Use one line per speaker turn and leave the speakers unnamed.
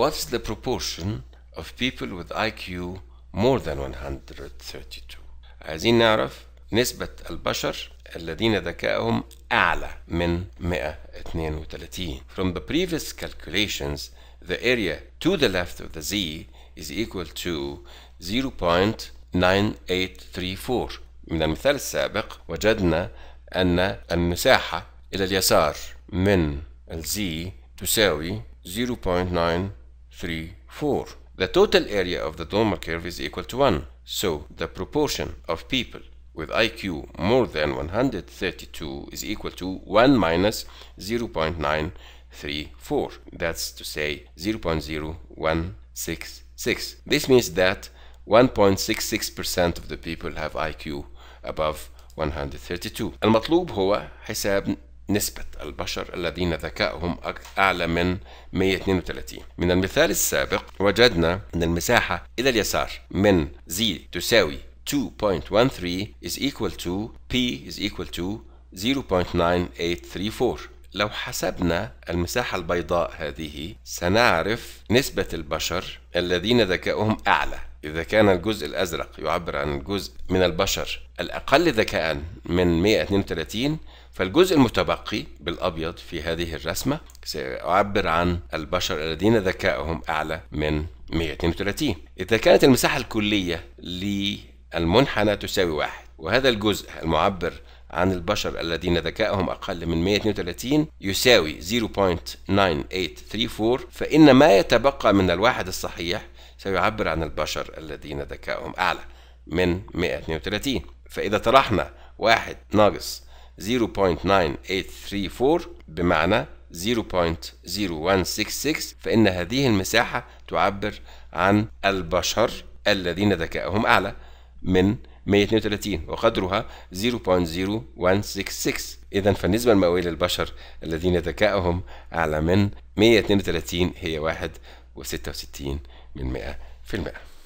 What's the proportion of people with IQ more than 132 عايزين نعرف نسبة البشر الذين ذكائهم أعلى من 132 From the previous calculations the area to the left of the Z is equal to 0.9834 من المثال السابق وجدنا أن المساحة إلى اليسار من الزي تساوي 0.9 3, 4. The total area of the normal curve is equal to 1. So the proportion of people with IQ more than 132 is equal to 1 minus 0.934. That's to say 0.0166. This means that 1.66% of the people have IQ above 132 المطلوب هو حساب نسبة البشر الذين ذكائهم أعلى من 132 من المثال السابق وجدنا أن المساحة إلى اليسار من z تساوي 2.13 is equal to p is equal to 0.9834 لو حسبنا المساحة البيضاء هذه سنعرف نسبة البشر الذين ذكائهم أعلى إذا كان الجزء الأزرق يعبر عن الجزء من البشر الأقل ذكاء من 132 فالجزء المتبقي بالأبيض في هذه الرسمة سيعبر عن البشر الذين ذكائهم أعلى من 132 إذا كانت المساحة الكلية للمنحنى تساوي واحد وهذا الجزء المعبر عن البشر الذين ذكائهم أقل من 132 يساوي 0.9834 فإن ما يتبقى من الواحد الصحيح سيعبر عن البشر الذين ذكائهم أعلى من 132 فإذا طرحنا واحد ناقص 0.9834 بمعنى 0.0166 فإن هذه المساحة تعبر عن البشر الذين ذكائهم أعلى من 132 وقدرها 0.0166 إذا فالنسبة المئوية للبشر الذين ذكائهم أعلى من 132 هي 1.66 من 100